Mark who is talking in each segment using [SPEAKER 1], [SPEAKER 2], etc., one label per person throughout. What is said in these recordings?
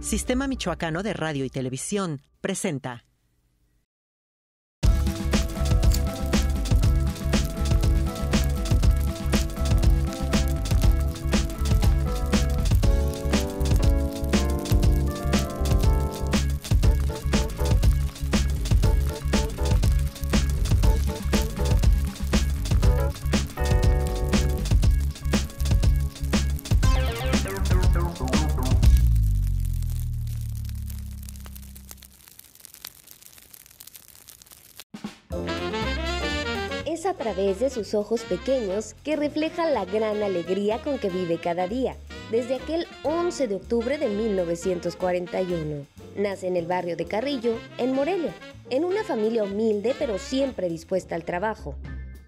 [SPEAKER 1] Sistema Michoacano de Radio y Televisión presenta
[SPEAKER 2] de sus ojos pequeños que refleja la gran alegría con que vive cada día. Desde aquel 11 de octubre de 1941, nace en el barrio de Carrillo, en Morelia, en una familia humilde pero siempre dispuesta al trabajo.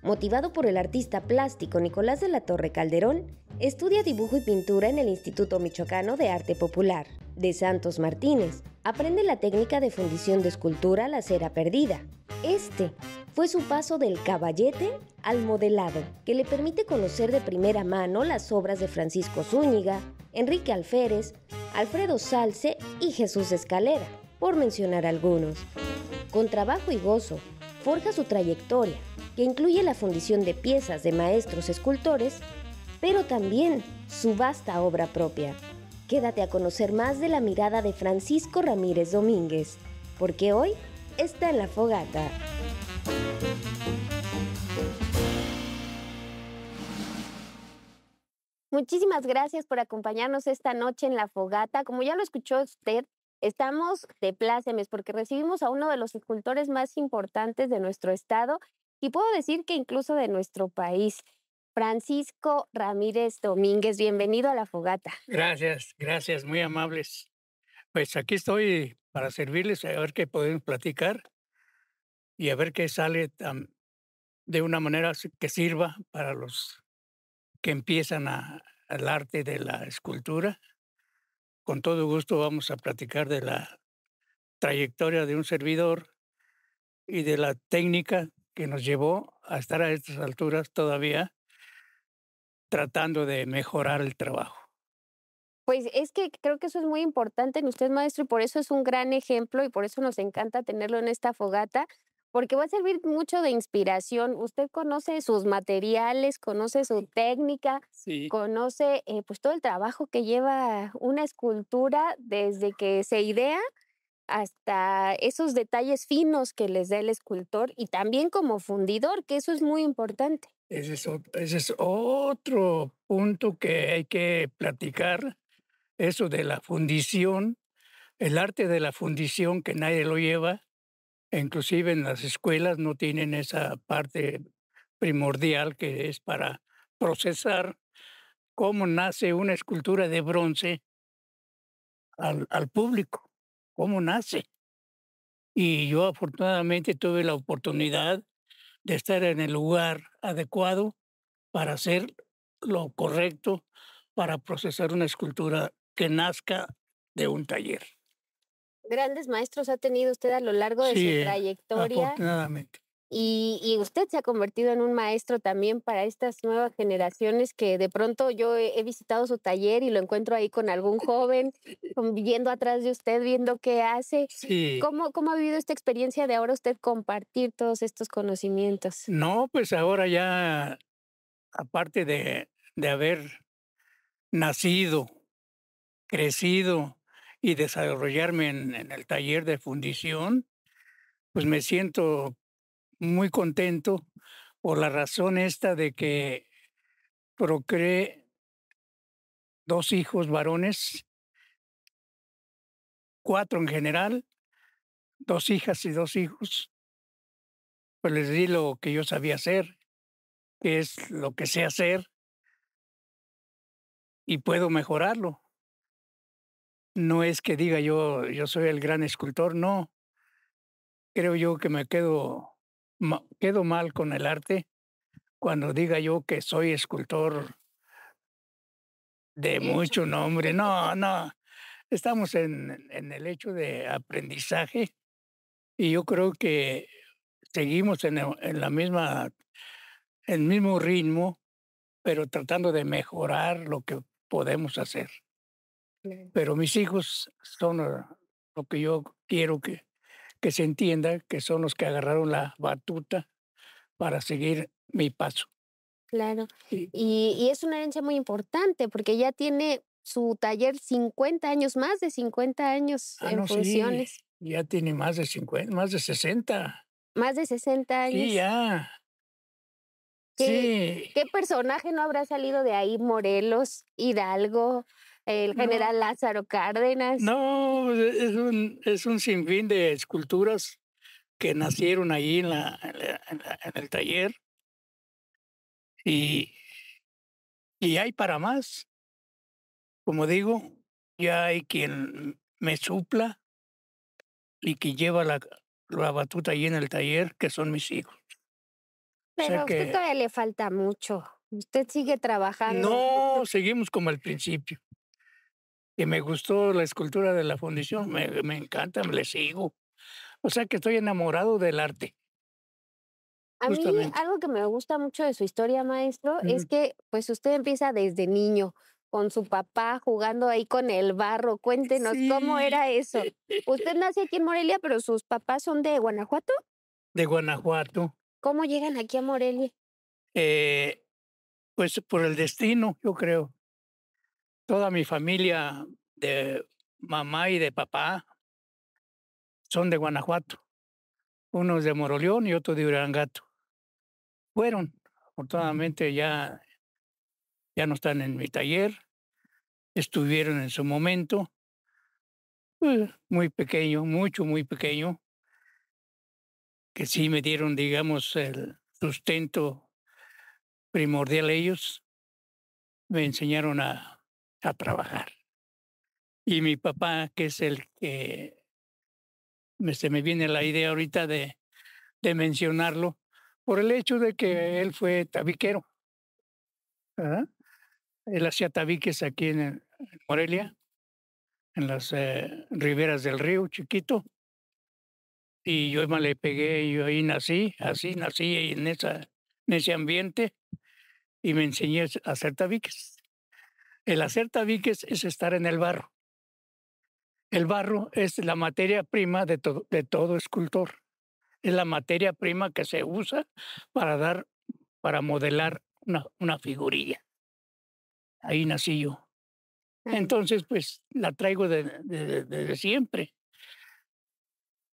[SPEAKER 2] Motivado por el artista plástico Nicolás de la Torre Calderón, estudia dibujo y pintura en el Instituto Michoacano de Arte Popular de Santos Martínez. Aprende la técnica de fundición de escultura la cera perdida. Este fue su paso del caballete al modelado, que le permite conocer de primera mano las obras de Francisco Zúñiga, Enrique Alférez, Alfredo Salce y Jesús Escalera, por mencionar algunos. Con trabajo y gozo, forja su trayectoria, que incluye la fundición de piezas de maestros escultores, pero también su vasta obra propia. Quédate a conocer más de la mirada de Francisco Ramírez Domínguez, porque hoy está en la fogata.
[SPEAKER 3] Muchísimas gracias por acompañarnos esta noche en la fogata. Como ya lo escuchó usted, estamos de plácemes porque recibimos a uno de los escultores más importantes de nuestro estado y puedo decir que incluso de nuestro país. Francisco Ramírez Domínguez, bienvenido a la fogata.
[SPEAKER 4] Gracias, gracias, muy amables. Pues aquí estoy para servirles, a ver qué podemos platicar y a ver qué sale de una manera que sirva para los que empiezan al arte de la escultura. Con todo gusto vamos a platicar de la trayectoria de un servidor y de la técnica que nos llevó a estar a estas alturas todavía tratando de mejorar el trabajo.
[SPEAKER 3] Pues es que creo que eso es muy importante en usted, maestro, y por eso es un gran ejemplo y por eso nos encanta tenerlo en esta fogata, porque va a servir mucho de inspiración. Usted conoce sus materiales, conoce su técnica, conoce eh, pues todo el trabajo que lleva una escultura desde que se idea hasta esos detalles finos que les da el escultor y también como fundidor, que eso es muy importante.
[SPEAKER 4] Ese es, otro punto que hay que platicar, eso de la fundición, el arte de la fundición que nadie lo lleva, e inclusive en las escuelas no tienen esa parte primordial que es para procesar cómo nace una escultura de bronce al público cómo nace. Y yo afortunadamente tuve la oportunidad de estar en el lugar adecuado para hacer lo correcto para procesar una escultura que nazca de un taller.
[SPEAKER 3] Grandes maestros ha tenido usted a lo largo de su trayectoria.
[SPEAKER 4] Afortunadamente.
[SPEAKER 3] Y, usted se ha convertido en un maestro también para estas nuevas generaciones que de pronto yo he, visitado su taller y lo encuentro ahí con algún joven, viendo atrás de usted, viendo qué hace. ¿Cómo, ¿Cómo ha vivido esta experiencia de ahora usted compartir todos estos conocimientos?
[SPEAKER 4] No, pues ahora ya, aparte de, haber nacido, crecido y desarrollarme en el taller de fundición, pues me siento muy contento por la razón esta de que
[SPEAKER 1] procreé dos hijos varones, cuatro en general, dos hijas y dos hijos. Pues les di lo que yo sabía hacer, que es lo que sé hacer, y puedo mejorarlo. No es
[SPEAKER 4] que diga yo, yo soy el gran escultor, no. Creo yo que me quedo quedo mal con el arte cuando diga yo que soy escultor de mucho nombre. No, no. Estamos en, en el hecho de aprendizaje y yo creo que seguimos en, la misma, el mismo ritmo, pero tratando de mejorar lo que podemos hacer. Pero mis hijos son ah, lo que yo quiero que, que se entienda que son los que agarraron la batuta para seguir mi paso.
[SPEAKER 3] Claro, y, es una herencia muy importante porque ya tiene su taller 50 años, más de 50 años ah, en funciones.
[SPEAKER 4] Ya tiene más de 50, más de 60.
[SPEAKER 3] Más de 60 años. Sí,
[SPEAKER 1] ya. sí.
[SPEAKER 3] ¿Qué personaje no habrá salido de ahí? Morelos, Hidalgo, el general Lázaro Cárdenas.
[SPEAKER 4] No, pues, e, es un, es un sinfín de esculturas que nacieron ahí en,
[SPEAKER 1] la, en, el taller. Y, y hay para más. Como digo, ya hay quien
[SPEAKER 4] me supla y que lleva la, batuta ahí en el taller, que son mis hijos.
[SPEAKER 3] Pero a usted todavía le falta mucho. Usted sigue trabajando.
[SPEAKER 4] No, seguimos como al principio. Y me gustó la escultura de la fundición, me, me encanta, me le sigo. O sea que estoy enamorado del arte.
[SPEAKER 3] A mí algo que me gusta mucho de su historia, maestro, es que pues usted empieza desde niño con su papá jugando ahí con el barro. Cuéntenos cómo era eso. Usted nace aquí en Morelia, pero sus papás son de Guanajuato.
[SPEAKER 4] De Guanajuato.
[SPEAKER 3] ¿Cómo llegan aquí a Morelia?
[SPEAKER 4] Eh, pues por el destino, yo creo. Toda mi familia de mamá y de papá son de Guanajuato. Unos de Moroleón y otro de Urangato. Fueron, afortunadamente ya, ya no están en mi taller. Estuvieron en su momento. Eh, muy pequeño, mucho, muy pequeño. Que sí me dieron, digamos, el sustento primordial ellos. Me enseñaron a a trabajar. Y mi papá, que es el que me, se me viene la idea ahorita de, mencionarlo, por el hecho de que él fue tabiquero. ¿Ah? Él hacía tabiques aquí en Morelia, en las eh, riberas del río, chiquito. Y yo me le pegué, y ahí nací, así nací en, esa, en ese ambiente y me enseñé a hacer tabiques. El hacer tabiques es estar en el barro. El barro es la materia prima de, todo escultor. Es la materia prima que se usa para dar, para modelar una, figurilla. Ahí nací yo. Entonces, pues la traigo desde de, siempre.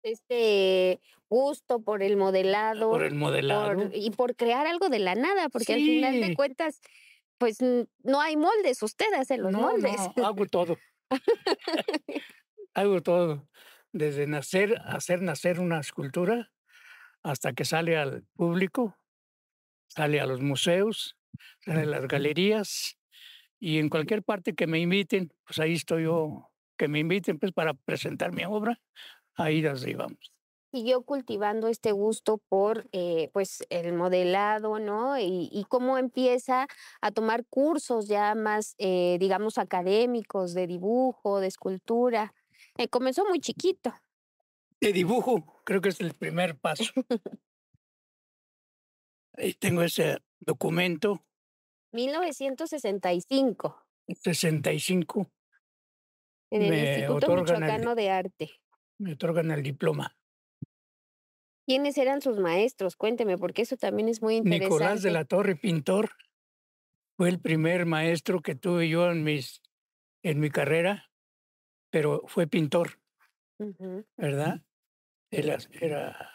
[SPEAKER 3] Este gusto por el modelado. Por el modelado. y por crear algo de la nada, porque al final de cuentas pues no hay moldes, usted hace los moldes.
[SPEAKER 4] No, hago todo. hago todo. Desde nacer, hacer nacer una escultura hasta que sale al público, sale a los museos, sale a las galerías y en cualquier parte que me inviten, pues ahí estoy yo, que me inviten pues para presentar mi obra, ahí las vamos
[SPEAKER 3] siguió cultivando este gusto por eh, pues el modelado, ¿no? Y, cómo empieza a tomar cursos ya más, eh, digamos, académicos de dibujo, de escultura. Eh, comenzó muy chiquito.
[SPEAKER 4] De dibujo, creo que es el primer paso. Ahí tengo ese documento.
[SPEAKER 1] 1965. 65. En el Instituto
[SPEAKER 4] Michoacano de Arte. Me otorgan el diploma.
[SPEAKER 3] ¿Quiénes eran sus maestros? Cuénteme, porque eso también es muy interesante. Nicolás de la
[SPEAKER 4] Torre, pintor, fue el primer maestro que tuve yo en, mis, en mi carrera, pero fue pintor, ¿verdad? Él era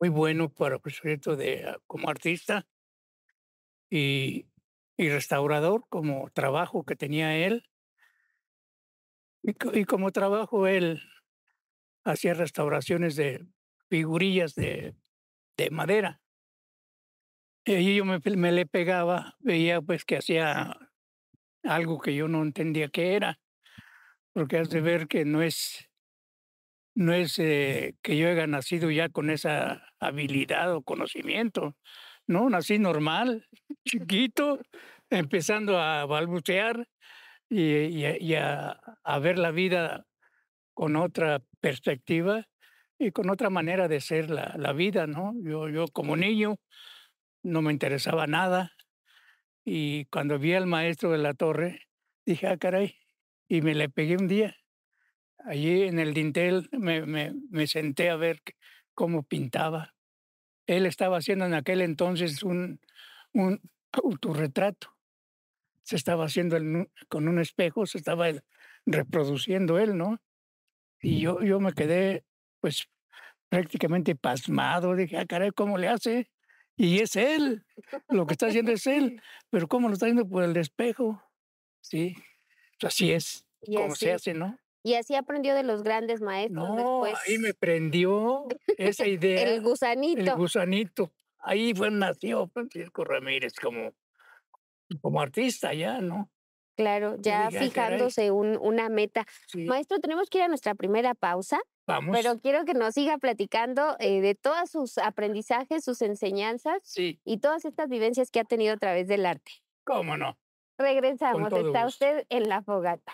[SPEAKER 4] muy bueno para de, ah, como artista y, y restaurador, como trabajo que tenía él. y como trabajo él hacía restauraciones de figurillas de, madera. Y yo me, le pegaba, veía pues que hacía algo que yo no entendía qué era, porque has de ver que no es, no es eh, que yo haya nacido ya con esa habilidad o conocimiento, ¿no? Nací normal, chiquito, empezando a balbucear y, a ver la vida con otra perspectiva y con otra manera de ser la, vida, ¿no? Yo, yo como niño no me interesaba nada y cuando vi al maestro de la torre dije, ah, caray, y me le pegué un día. Allí en el dintel me, senté a ver cómo pintaba. Él estaba haciendo en aquel entonces un, un autorretrato. Se estaba haciendo con un espejo, se estaba reproduciendo él, ¿no? Y yo, yo me quedé pues prácticamente pasmado, dije, ah, caray, ¿cómo le hace? Y es él, lo que está haciendo es él, pero ¿cómo lo está haciendo? Por el espejo, ¿sí? Pues, así es, como se hace, ¿no?
[SPEAKER 3] Y así aprendió de los grandes maestros. No,
[SPEAKER 4] ahí me prendió esa idea. el
[SPEAKER 3] gusanito. El
[SPEAKER 4] gusanito. Ahí fue, nació Francisco Ramírez como, como artista ya, ¿no?
[SPEAKER 3] Claro, ya ah, fijándose un, una meta. Maestro, tenemos que ir a nuestra primera pausa. Pero quiero que nos siga platicando eh, de todos sus aprendizajes, sus enseñanzas y todas estas vivencias que ha tenido a través del arte. ¿Cómo no? Regresamos. Está usted en la fogata.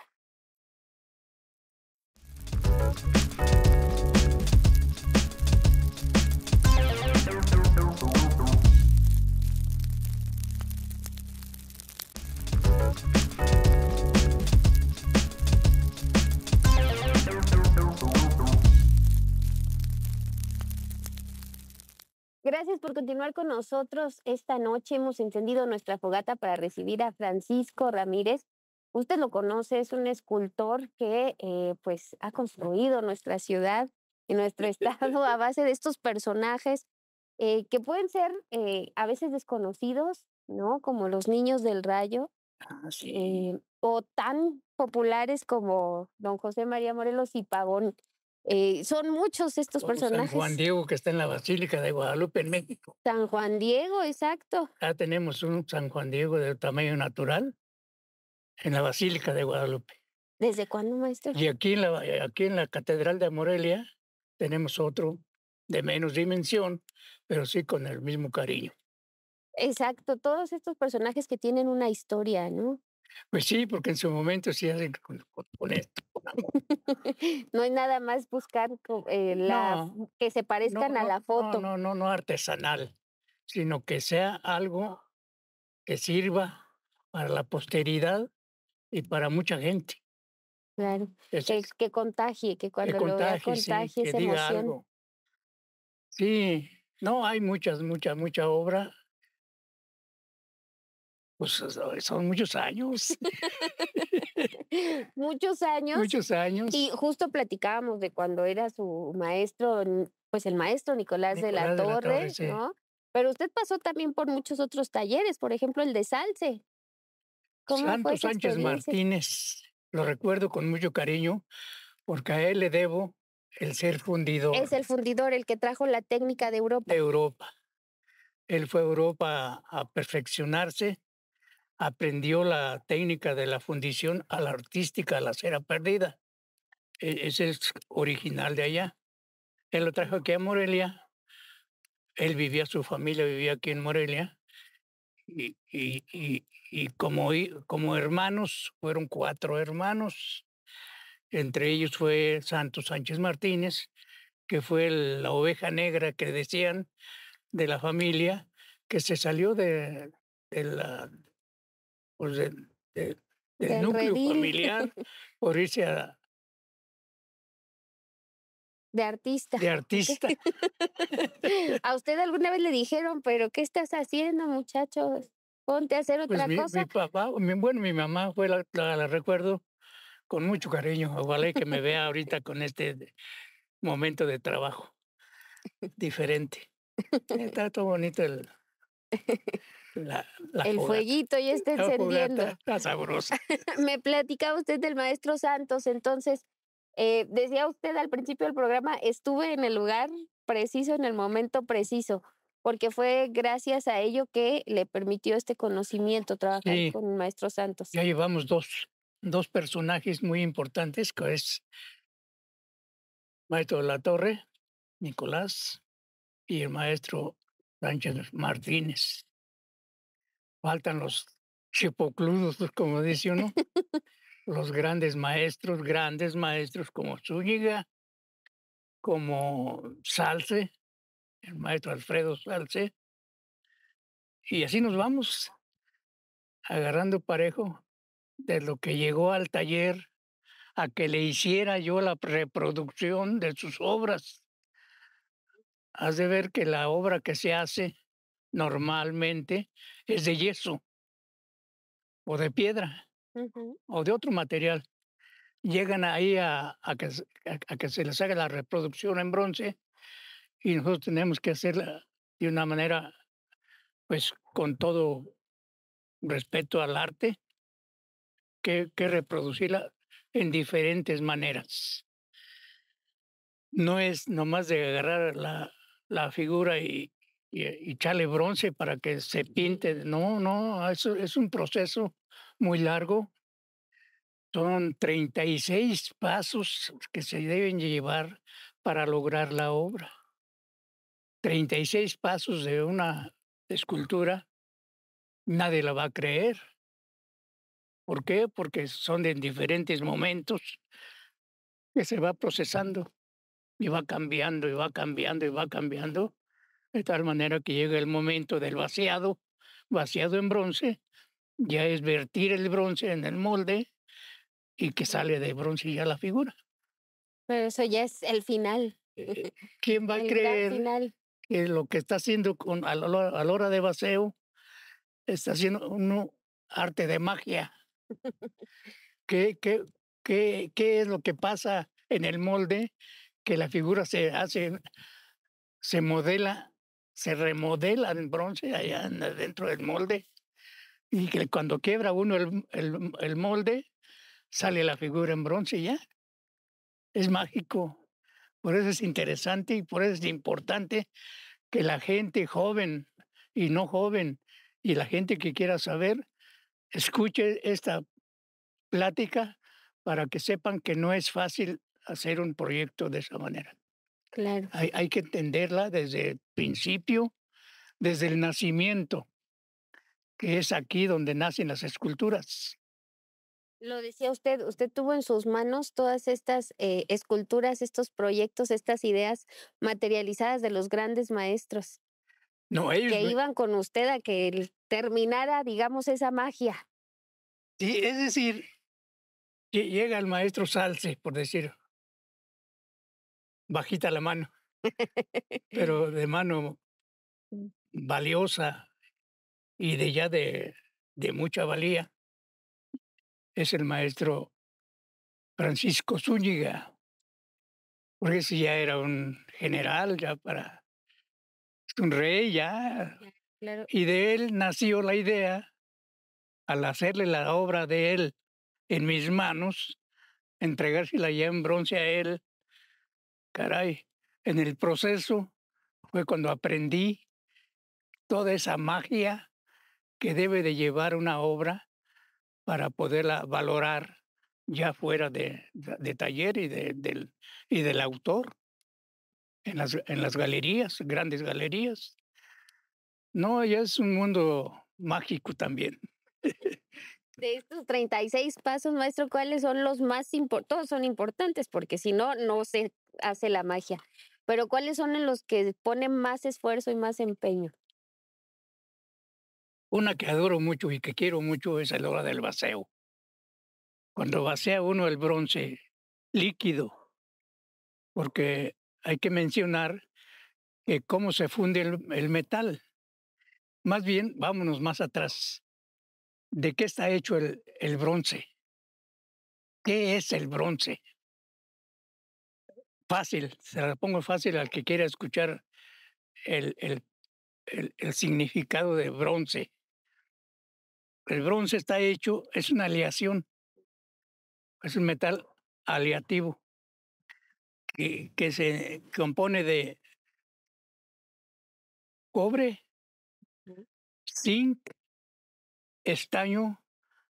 [SPEAKER 3] Gracias por continuar con nosotros. Esta noche hemos encendido nuestra fogata para recibir a Francisco Ramírez. Usted lo conoce, es un escultor que eh, pues ha construido nuestra ciudad y nuestro estado a base de estos personajes eh, que pueden ser eh, a veces desconocidos, ¿no? Como los niños del rayo. Ah, o tan populares como don José María Morelos y Pavón. Eh, son muchos estos personajes. Oh, San Juan
[SPEAKER 4] Diego, que está en la Basílica de Guadalupe, en México.
[SPEAKER 3] San Juan Diego, exacto.
[SPEAKER 4] Ya ah, tenemos un San Juan Diego de tamaño natural en la Basílica de Guadalupe. ¿Desde cuándo, maestro? Y aquí en la, eh, aquí en la Catedral de Morelia tenemos otro de menos dimensión, pero sí con el mismo cariño.
[SPEAKER 3] Exacto, todos estos personajes que tienen una historia, ¿no?
[SPEAKER 4] Pues sí, porque en su momento sí hacen con, esto.
[SPEAKER 3] no hay nada más buscar eh, la, que se parezcan a la foto.
[SPEAKER 4] No, no, no, no artesanal, sino que sea algo que sirva para la posteridad y para mucha gente. Claro, que,
[SPEAKER 3] contagie, que cuando lo vea, contagie sí, esa
[SPEAKER 4] Sí, no, hay muchas, muchas, mucha obra
[SPEAKER 1] pues eh,
[SPEAKER 4] son muchos años. muchos años. Muchos años. Y justo
[SPEAKER 3] platicábamos de cuando era su maestro, pues el maestro Nicolás, de la Torre, ¿no? Pero usted pasó también por muchos otros talleres, por ejemplo el de Salce.
[SPEAKER 4] Santo Sánchez Martínez, lo recuerdo con mucho cariño, porque a él le debo el ser fundidor. Es
[SPEAKER 3] el fundidor el que trajo la técnica de Europa.
[SPEAKER 4] De Europa. Él fue a Europa a perfeccionarse aprendió la técnica de la fundición a la artística, a la cera perdida. E, ese es original de allá. Él lo trajo aquí a Morelia. Él vivía, su familia vivía aquí en Morelia. Y, y, como, como hermanos, fueron cuatro hermanos. Entre ellos fue Santos Sánchez Martínez, que fue la oveja negra que decían de la familia, que se salió de, de la, pues, del, núcleo familiar por irse a...
[SPEAKER 3] De artista.
[SPEAKER 4] De artista.
[SPEAKER 3] a usted alguna vez le dijeron, pero ¿qué estás haciendo, muchachos? Ponte a hacer pues otra cosa. Mi
[SPEAKER 1] papá,
[SPEAKER 4] bueno, mi mamá fue la, la, recuerdo con mucho cariño. Ojalá que me vea ahorita con este momento de trabajo diferente. Eh, está todo bonito el, el fueguito ya está encendiendo.
[SPEAKER 3] Me platicaba usted del maestro Santos, entonces eh, decía usted al principio del programa, estuve en el lugar preciso, en el momento preciso, porque fue gracias a ello que le permitió este conocimiento trabajar con el
[SPEAKER 4] maestro Santos. Ya llevamos dos, dos personajes muy importantes, que es
[SPEAKER 1] maestro de la Torre, Nicolás, y el maestro Sánchez Martínez faltan los
[SPEAKER 4] chipocludos, pues, como dice uno, los grandes maestros, grandes maestros como Zúñiga, como Salce, el maestro Alfredo Salce, y así nos vamos agarrando parejo de lo que llegó al taller a que le hiciera yo la reproducción de sus obras. Has de ver que la obra que se hace normalmente es de yeso o de piedra o de otro material. Llegan ahí a, que, a, que, se les haga la reproducción en bronce y nosotros tenemos que hacerla de una manera, pues con todo respeto al arte, que, reproducirla en diferentes maneras. No es nomás de agarrar la figura y, y, echarle eh, bronce para que se pinte. No, no, ah, eso es un proceso muy largo. Son 36 pasos que se deben llevar para lograr la obra. 36 pasos de una escultura, nadie la va a creer. ¿Por qué? Porque son de diferentes momentos que se va procesando y va cambiando y va cambiando y va cambiando de tal manera que llega el momento del vaciado, vaciado en bronce, ya es vertir el bronce en el molde y que sale de bronce ya la figura.
[SPEAKER 3] Pero eso ya es el final. Eh, ¿Quién va a creer
[SPEAKER 4] que lo que está haciendo con, a, la, hora de vaceo está haciendo un arte de magia? qué, qué, qué es lo que pasa en el molde que la figura se hace, se modela se remodela en bronce allá eh, dentro del molde y que cuando quiebra uno el molde sale la figura en bronce ya. Es mágico, por eso es interesante y por eso es importante que la gente joven y no joven y la gente que quiera saber escuche esta plática para que sepan que no es fácil hacer un proyecto de esa manera. Claro. Hay, que entenderla desde el principio, desde el nacimiento, que es aquí donde nacen las esculturas.
[SPEAKER 3] Lo decía usted, usted tuvo en sus manos todas estas eh, esculturas, estos proyectos, estas ideas materializadas de los grandes maestros.
[SPEAKER 1] No, ellos. Que iban
[SPEAKER 3] con usted a que terminara, digamos, esa magia.
[SPEAKER 1] Sí, es decir, llega el maestro Salce, por decir bajita la mano, pero de mano
[SPEAKER 4] mm. valiosa y de ya de, de mucha valía,
[SPEAKER 1] es el maestro Francisco Zúñiga, porque ese ya era un general, ya para un
[SPEAKER 4] rey, ya. Y de él nació la idea, al hacerle la obra de él en mis manos, entregársela ya en bronce a él, Caray, en el proceso fue cuando aprendí toda esa magia que debe de llevar una obra para poderla valorar ya fuera de, taller y, del, y del autor, en las, en las galerías, grandes galerías. No, ya es un mundo mágico también.
[SPEAKER 3] De estos 36 pasos, maestro, ¿cuáles son los más importantes? Todos son importantes porque si no, no se hace la magia. Pero ¿cuáles son en los que ponen más esfuerzo y más
[SPEAKER 4] empeño? Una que adoro mucho y que quiero mucho es el hora del vaceo. Cuando vacea uno el bronce líquido, porque hay que mencionar que cómo se funde el, el metal. Más bien, vámonos más atrás. ¿De qué está hecho el, el bronce? ¿Qué es el bronce? fácil, se la pongo fácil al que quiera escuchar el, el, significado de bronce. El bronce está
[SPEAKER 1] hecho, es una aleación, es un metal aleativo que, que se compone de cobre, zinc, estaño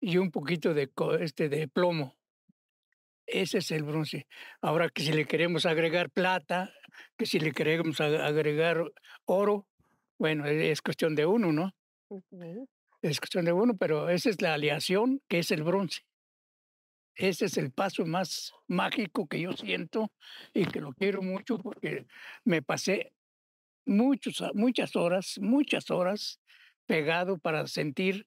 [SPEAKER 4] y un poquito de, este, de plomo. Ese es el bronce. Ahora que si le queremos agregar plata, que si le queremos agregar oro, bueno, e-, es cuestión de uno, ¿no? Es cuestión de uno, pero esa es la aleación que es el bronce. Ese es el paso más mágico que yo siento y que lo quiero mucho porque me pasé muchos, muchas horas, muchas horas pegado para sentir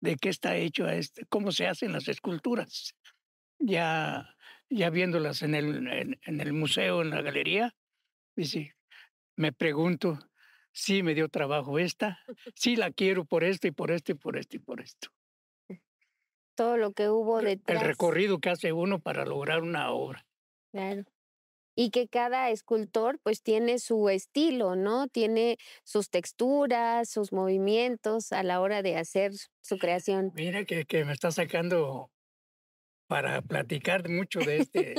[SPEAKER 4] de qué está hecho, este, cómo se hacen las esculturas, ya, ya viéndolas en el, en, el museo, en la galería, sí me pregunto, sí me dio trabajo esta, sí la quiero por esto y por esto y por esto y por esto.
[SPEAKER 3] Todo lo que hubo detrás. El
[SPEAKER 4] recorrido que hace uno para lograr una obra.
[SPEAKER 3] Claro. Y que cada escultor pues tiene su estilo, ¿no? Tiene sus texturas, sus movimientos a la hora de hacer su creación.
[SPEAKER 4] Mira que, que me está sacando para platicar mucho de este,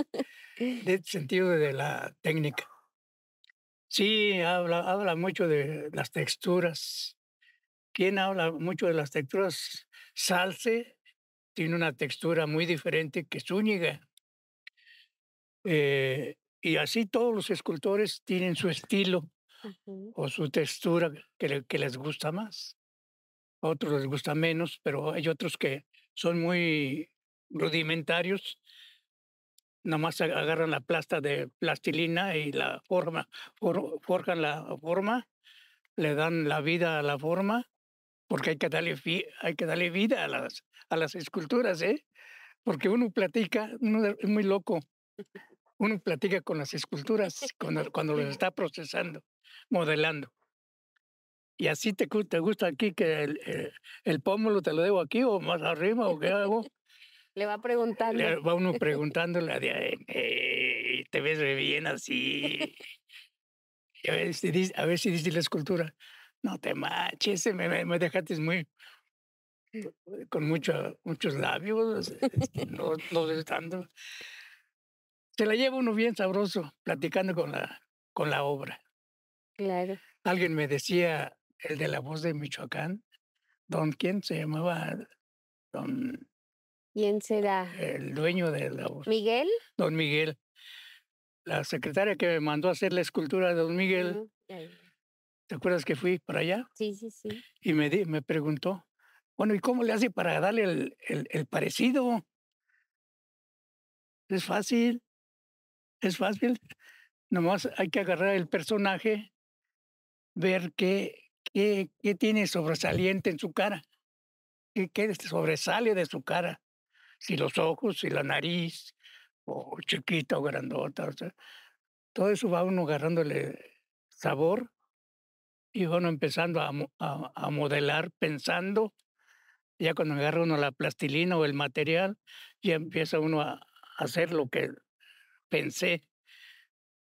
[SPEAKER 4] de este sentido de la técnica. Sí, habla, habla mucho de las texturas. ¿Quién habla mucho de las texturas? Salce tiene una textura muy diferente que Zúñiga. Eh, y así todos los escultores tienen su estilo o su textura que, que les gusta más. A otros les gusta menos, pero hay otros que son muy rudimentarios, nomás agarran la plasta de plastilina y la forma, forjan la forma, le dan la vida a la forma, porque hay que darle, hay que darle vida a las, a las esculturas, ¿eh? Porque uno platica, uno es muy loco, uno platica con las esculturas cuando, cuando los está procesando, modelando. Y así te, te gusta aquí que el, el, eh, el pómulo te lo debo aquí o más arriba o qué hago. Le va preguntando. Le va uno preguntándole, de, eh, eh, te ves bien así. a, ver si dice, a ver si la escultura, no te manches, me, me dejaste muy, con mucho, muchos labios, este, no, no estando. Se la lleva uno bien sabroso, platicando con la, con la obra. Claro. Alguien me decía, el de la voz de Michoacán, don, ¿quién se llamaba? Don
[SPEAKER 3] ¿Quién será?
[SPEAKER 4] El dueño de la... voz. ¿Miguel? Don Miguel. La secretaria que me mandó a hacer la escultura de Don Miguel.
[SPEAKER 3] ¿Te
[SPEAKER 4] acuerdas que fui para allá? Sí, sí, sí. Y me, di, me preguntó, bueno, ¿y cómo le hace para darle el, parecido? Es fácil, es fácil. Nomás hay que agarrar el personaje, ver qué, qué, qué tiene sobresaliente en su cara, qué sobresale de su cara si los ojos, si la nariz, o chiquita o grandota, o sea, todo eso va uno agarrándole sabor y uno empezando a, a, modelar pensando. Ya cuando agarra uno la plastilina o el material, ya empieza uno a hacer lo que pensé.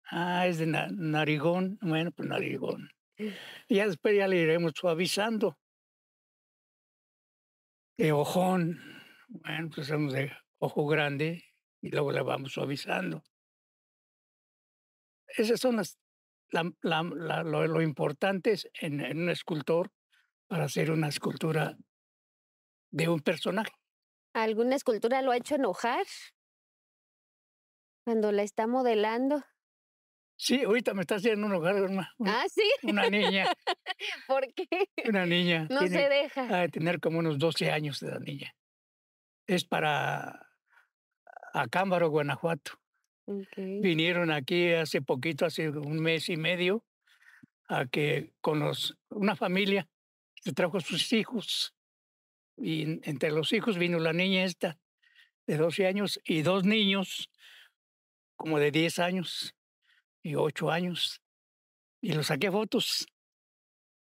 [SPEAKER 4] Ah, es de narigón. Bueno, pues narigón. ya después ya le iremos suavizando. De ojón, bueno, hacemos pues, de ojo grande y luego la vamos suavizando. Esas son las, lo, lo, importante es en, un escultor para hacer una escultura de un personaje.
[SPEAKER 3] ¿Alguna escultura lo ha hecho enojar cuando la está modelando?
[SPEAKER 4] Sí, ahorita me está haciendo un hogar una, ¿Ah, sí? una niña. ¿Por qué? Una niña. No se deja. Ha de tener como unos 12 años de la niña es para Acámbaro, Guanajuato.
[SPEAKER 3] Vinieron
[SPEAKER 4] aquí hace poquito, hace un mes y medio, a que con una familia que trajo sus hijos. Y entre los hijos vino la niña esta de 12 años y dos niños como de 10 años y 8 años. Y los saqué fotos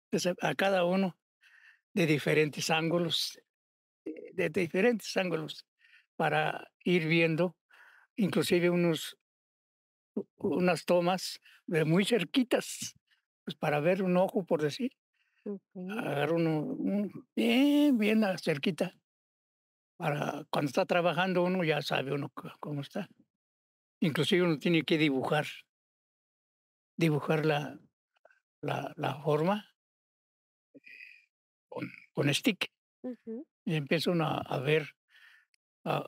[SPEAKER 4] pues, a cada uno de diferentes ángulos de diferentes ángulos para ir viendo, inclusive unos, unas tomas de muy cerquitas, pues para ver un ojo, por decir. Agarrar uno bien, bien cerquita. Para cuando está trabajando uno ya sabe uno cómo está. Inclusive uno tiene que dibujar, dibujar la, la, forma con, stick y empiezan a, a ver, a,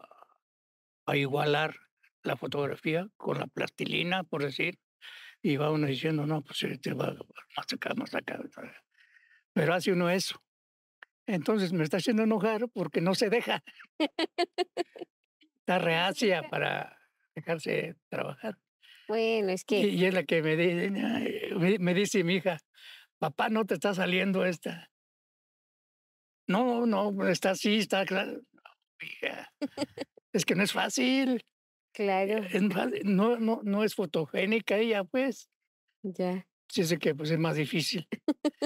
[SPEAKER 4] igualar la fotografía con la plastilina, por decir, y va uno diciendo, no, pues te va más acá, más acá. Pero hace uno eso. Entonces me está haciendo enojar porque no se deja. está reacia para dejarse trabajar. Bueno, es que... Y, es la que me me dice mi hija, papá, no te está saliendo esta. No, no, pues, está así, está claro. Es que no es fácil. Eh, claro. Eh, no, no, no es fotogénica ella, pues. Ya. Sí, sé que pues es más difícil.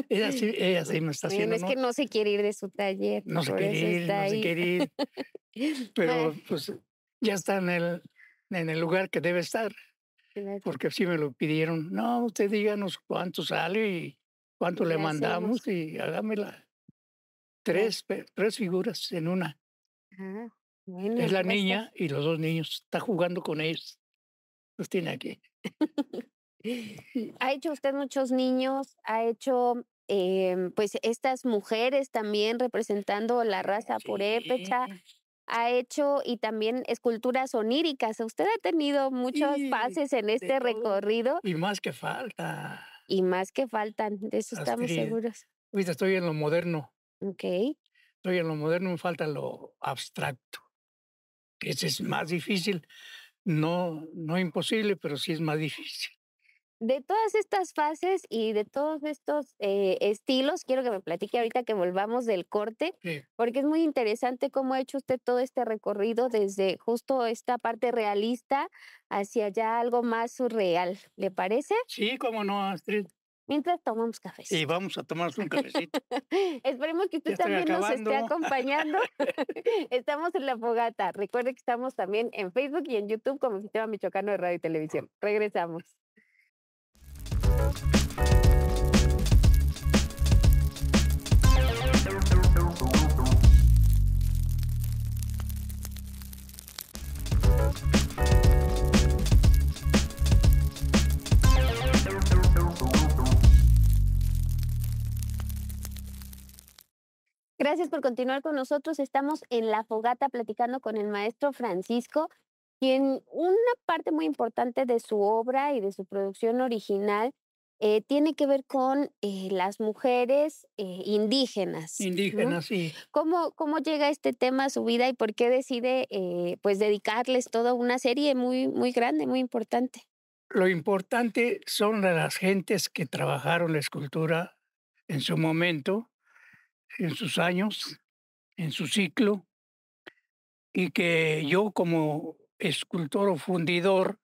[SPEAKER 4] Ella sí, ella me está haciendo. No es que no se quiere ir de su taller. No se quiere ir, no se quiere ir. Pero pues ya está en el, en el lugar que debe estar. Porque sí me lo pidieron. No, usted díganos cuánto sale y cuánto le mandamos y hágamela. Tres, tres figuras en una. Ah, es la niña y los dos niños. Está jugando con ellos. Los tiene aquí.
[SPEAKER 3] ha hecho usted muchos niños, ha hecho em, pues estas mujeres también representando la raza Purepecha. purépecha ha hecho y también esculturas oníricas. Usted ha tenido muchos pases en este recorrido.
[SPEAKER 4] Y más que falta.
[SPEAKER 3] Y más que faltan, de eso estamos seguros.
[SPEAKER 4] viste estoy en lo moderno. Ok. Soy en lo moderno, me falta lo abstracto. Ese es más difícil, no, no imposible, pero sí es más difícil.
[SPEAKER 3] De todas estas fases y de todos estos eh, estilos, quiero que me platique ahorita que volvamos del corte, porque es muy interesante cómo ha hecho usted todo este recorrido desde justo esta parte realista hacia ya algo más surreal. ¿Le parece?
[SPEAKER 4] Sí, cómo no, Astrid
[SPEAKER 3] mientras tomamos café. Y
[SPEAKER 4] vamos a tomarnos un cafecito.
[SPEAKER 3] Esperemos que usted también nos esté acompañando. estamos en la fogata. Recuerde que estamos también en Facebook y en YouTube como Sistema Michoacano de Radio y Televisión. Regresamos. Gracias por continuar con nosotros. Estamos en la fogata platicando con el maestro Francisco, quien una parte muy importante de su obra y de su producción original eh, tiene que ver con eh, las mujeres eh, indígenas. Indígenas, sí. ¿Cómo, llega este tema a su vida y por qué decide pues dedicarles toda una serie muy, muy grande, muy
[SPEAKER 4] importante? Lo importante son las gentes que trabajaron la escultura en su momento en sus años, en su ciclo, y que yo como escultor o fundidor,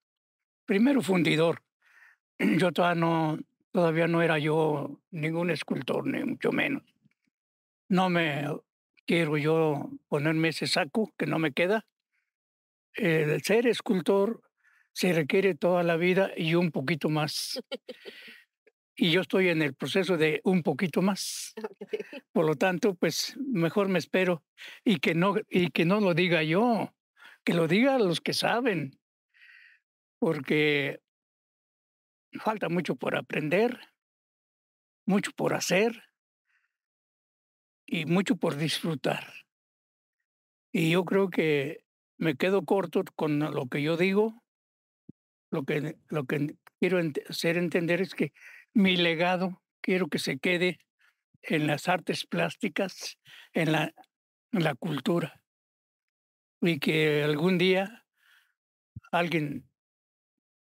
[SPEAKER 4] primero fundidor, yo todavía no, todavía no era yo ningún escultor, ni mucho menos. No me quiero yo ponerme ese saco que no me queda. El ser escultor se requiere toda la vida y un poquito más. y yo estoy en el proceso de un poquito más. Por lo tanto, pues mejor me espero y que no y que no lo diga yo, que lo diga los que saben.
[SPEAKER 1] Porque falta mucho por aprender, mucho por hacer y mucho por disfrutar.
[SPEAKER 4] Y yo creo que me quedo corto con lo que yo digo. Lo que, lo que quiero hacer entender es que mi legado quiero que se quede en las artes plásticas, en la, cultura,
[SPEAKER 1] y que algún día alguien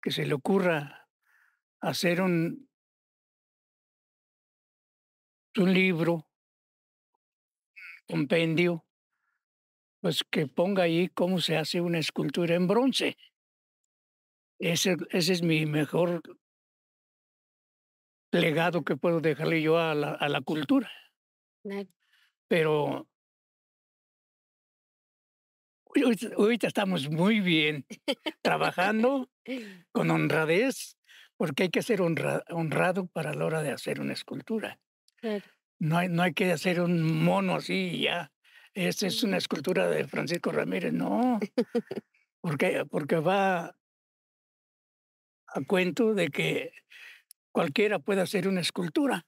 [SPEAKER 1] que se le ocurra hacer un, un libro, un compendio, pues que ponga ahí cómo se hace una escultura en bronce. Ese, ese es mi mejor legado que puedo dejarle yo a la, cultura. Pero ahorita estamos muy bien trabajando
[SPEAKER 4] con honradez, porque hay que ser honrado para la hora de hacer una escultura. No hay, no hay que hacer un mono así y ya. Esa es una escultura de Francisco Ramírez, no. porque va a cuento de que cualquiera puede hacer una escultura,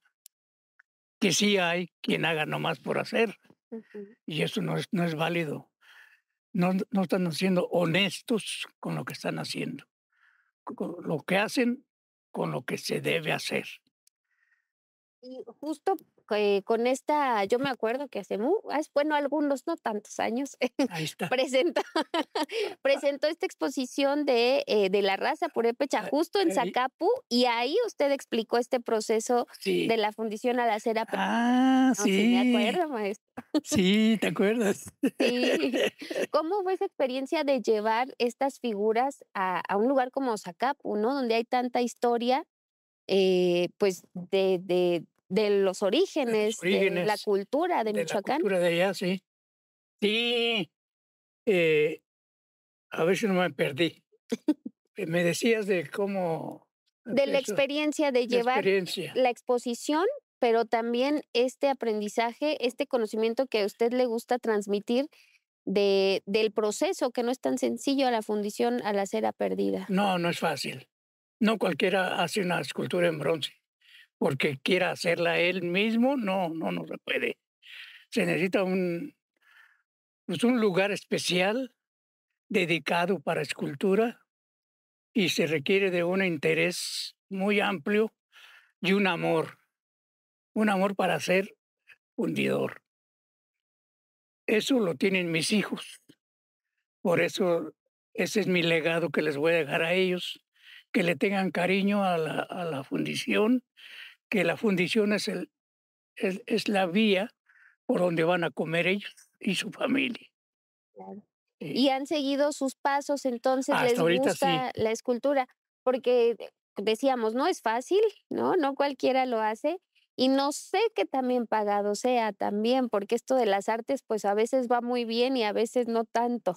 [SPEAKER 4] que sí hay quien haga nomás por hacer, y eso no es, no es válido. No, están siendo honestos con lo que están haciendo, lo que hacen, con lo que se debe hacer.
[SPEAKER 3] Y justo con esta, yo me acuerdo que hace, ah, bueno, algunos, no tantos años, presentó, presentó esta exposición de, eh, de la raza purépecha ah, justo en Zacapu y ahí usted explicó este proceso de la fundición a la cera. Ah, sí. me acuerdo, maestro.
[SPEAKER 4] Sí, ¿te acuerdas?
[SPEAKER 3] Sí. ¿Cómo fue esa experiencia de llevar estas figuras a, un lugar como Zacapu, ¿no? Donde hay tanta historia eh, pues de, de los orígenes, de la cultura de, de Michoacán. La cultura
[SPEAKER 4] de allá, sí. Sí, eh, a ver veces no me perdí. Eh, me decías de cómo... Ah, de la experiencia
[SPEAKER 3] de llevar la, exposición, pero también este aprendizaje, este conocimiento que a usted le gusta transmitir de, del proceso, que no es tan sencillo a la fundición a la cera perdida.
[SPEAKER 4] No, no es fácil. No cualquiera hace una escultura en bronce porque quiera hacerla él mismo, no, no, no se puede. Se necesita un, pues, un lugar especial dedicado para escultura y se requiere de un interés muy amplio y un amor, un amor para ser fundidor. Eso lo tienen mis hijos. Por eso ese es mi legado que les voy a dejar a ellos, que le tengan cariño a la, a la fundición que la fundición es, el, es, la vía por donde van a comer ellos y su familia.
[SPEAKER 3] Eh. y han seguido sus pasos, entonces les gusta la escultura, porque decíamos, no es fácil, ¿no? No cualquiera lo hace. Y no sé qué también pagado sea también, porque esto de las artes, pues a veces va muy bien y a veces no tanto.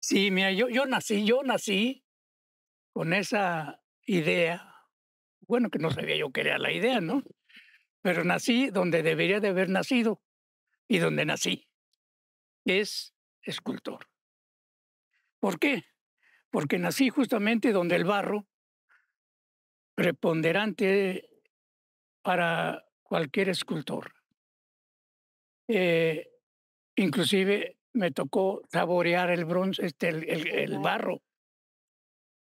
[SPEAKER 4] Sí, mira, yo, yo nací, yo nací con esa idea bueno, que no sabía yo qué era la idea, ¿no? Pero nací donde debería de haber nacido y donde nací,
[SPEAKER 1] es escultor. ¿Por qué? Porque nací justamente donde el barro, preponderante para cualquier escultor. Eh,
[SPEAKER 4] inclusive me tocó saborear el bronce, este, el, barro.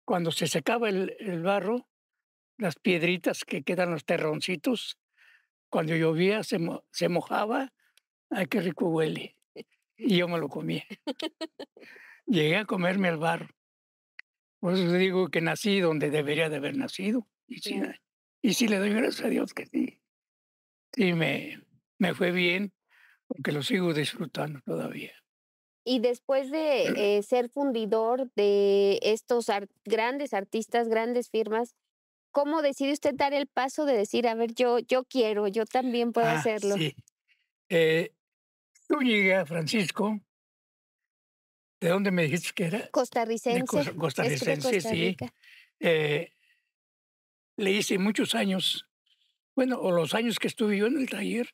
[SPEAKER 4] Cuando se secaba el barro, las piedritas que quedan los terroncitos. Cuando llovía se, mojaba, ay, qué rico huele. Y yo me lo comía. Llegué a comerme al barro. Por eso digo que nací donde debería de haber nacido. Y sí, y le doy gracias a Dios que sí. Sí, me, me fue bien, porque lo sigo disfrutando todavía.
[SPEAKER 3] Y después de eh. Eh, ser fundidor de estos grandes artistas, grandes firmas, ¿Cómo decide usted dar el paso de decir, a ver, yo, yo quiero, yo también puedo ah, hacerlo? Sí.
[SPEAKER 4] Eh, Francisco. ¿De dónde me dijiste que era? Costarricense. costarricense, sí.
[SPEAKER 1] Eh, le
[SPEAKER 4] hice muchos años, bueno,
[SPEAKER 1] o los años que estuve yo en el taller,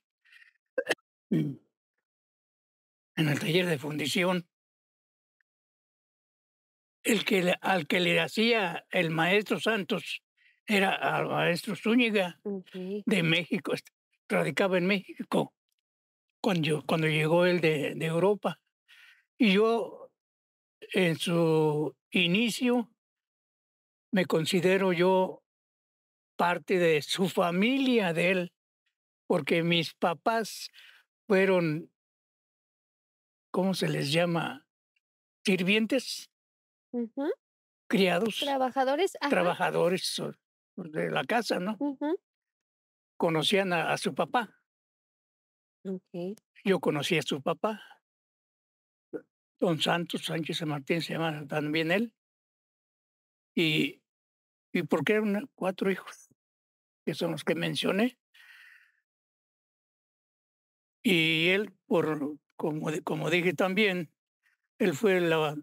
[SPEAKER 1] mm. en el taller de fundición, el que, al que le
[SPEAKER 4] hacía el maestro Santos era al maestro Zúñiga de México, este, radicaba en México cuando, cuando llegó él de, Europa. Y yo, en su inicio,
[SPEAKER 1] me considero yo parte de su familia de él, porque mis papás fueron, ¿cómo se les llama? Sirvientes, criados.
[SPEAKER 3] Trabajadores.
[SPEAKER 4] Trabajadores de la casa, ¿no? Conocían a, su papá. Okay. Yo conocí a su papá.
[SPEAKER 1] Don Santos Sánchez Martín se llama también él. Y, y porque eran cuatro hijos, que son los que mencioné. Y él, por, como, como dije también, él fue la...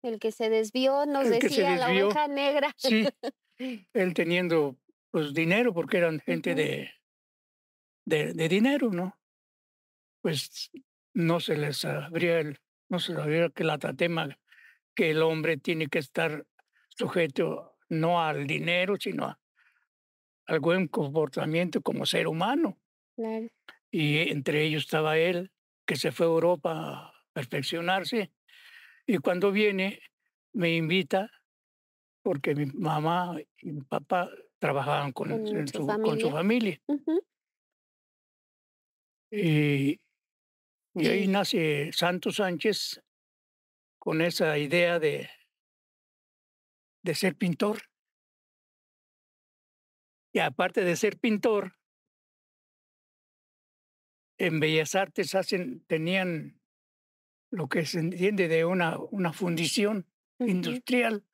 [SPEAKER 3] El que se desvió, nos decía la hoja negra. Sí,
[SPEAKER 4] él teniendo pues dinero, porque eran gente de, de, dinero, ¿no? Pues no se les abría el, no se les el atatema que el hombre tiene que estar sujeto no al dinero, sino a, al buen comportamiento como ser humano. Y entre ellos estaba él, que se fue a Europa a perfeccionarse. Y cuando viene, me invita porque mi mamá y mi papá trabajaban con, su, familia.
[SPEAKER 1] y, ahí nace Santos Sánchez con esa idea de, de ser pintor. Y aparte de ser pintor, en Bellas Artes hacen, tenían lo que se entiende de una, una fundición industrial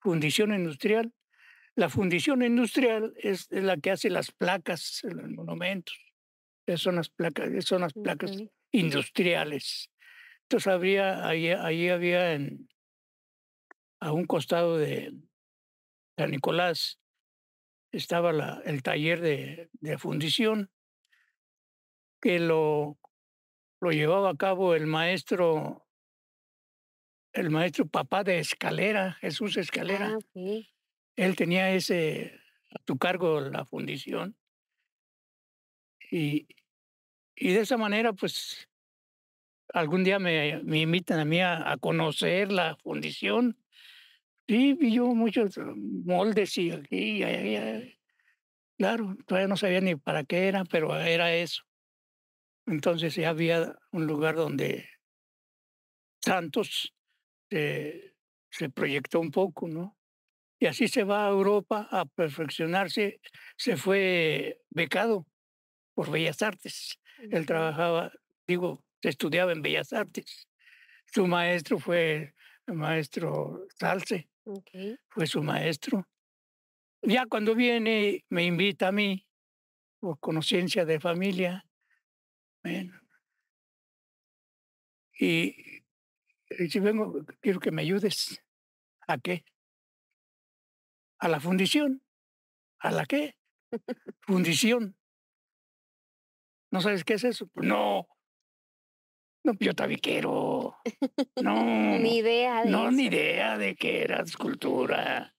[SPEAKER 4] fundición industrial. La fundición industrial es, la que hace las placas los monumentos. son las placas, son las placas industriales. Entonces había ahí había en, a un costado de San Nicolás, estaba la, el taller de, de, fundición que lo, lo llevaba a cabo el maestro el maestro papá de Escalera, Jesús
[SPEAKER 1] Escalera. Ah,
[SPEAKER 4] Él tenía ese a tu cargo la fundición. Y, y de esa manera, pues, algún día me, me invitan a mí a, conocer la fundición. Y vi yo muchos eh, moldes y aquí y Claro, todavía no sabía ni para qué era, pero era eso. Entonces ya había un lugar donde tantos se, proyectó un poco, ¿no? Y así se va a Europa a perfeccionarse. Se fue becado por Bellas Artes. Él trabajaba, digo, se estudiaba en Bellas Artes. Su maestro fue el maestro Salce. Fue su maestro. Ya cuando viene, me invita a mí,
[SPEAKER 1] por conocencia de familia. Bueno, y y si vengo, quiero que me ayudes. ¿A qué? A la fundición. ¿A la qué? fundición. ¿No sabes qué es eso? Pues, no.
[SPEAKER 4] No, yo tabiquero. No. ni
[SPEAKER 3] idea No, ni idea
[SPEAKER 4] de que era escultura.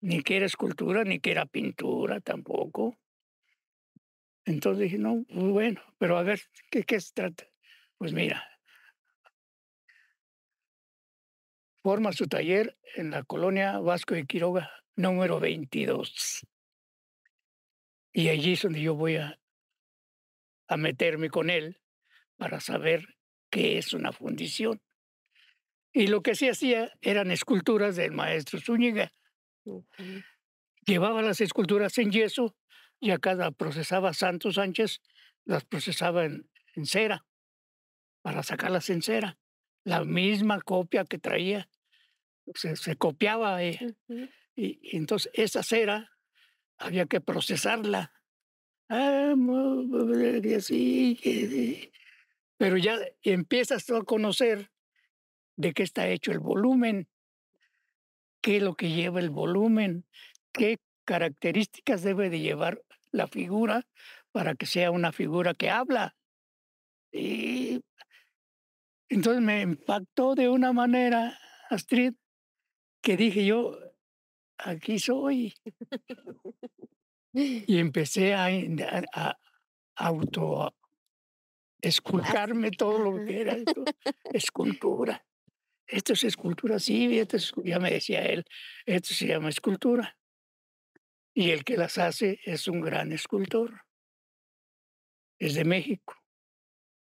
[SPEAKER 4] Ni que era escultura, ni que era pintura tampoco. Entonces dije, no, pues, bueno, pero a ver, ¿qué, qué se trata? Pues mira,
[SPEAKER 1] Forma su taller en la colonia Vasco de Quiroga, número 22. Y allí
[SPEAKER 4] es donde yo voy a, meterme con él para saber qué es una fundición. Y lo que se hacía eran esculturas del maestro Zúñiga. Llevaba las esculturas en yeso y acá las procesaba Santos Sánchez, las procesaba en, cera, para sacarlas en cera. La misma copia que traía se, copiaba. Eh, y, entonces esa cera había que procesarla. Ah, Pero ya empiezas a conocer de qué está hecho el volumen, qué es lo que lleva el volumen, qué características debe de llevar la figura para que sea una figura que habla.
[SPEAKER 1] Y
[SPEAKER 4] entonces me impactó de una manera, Astrid, que dije yo, aquí soy. Y empecé a, a, auto esculcarme todo lo que era escultura. Esto es escultura, sí, ya me decía él, esto se llama escultura. Y el que las hace es un gran escultor. Es de México.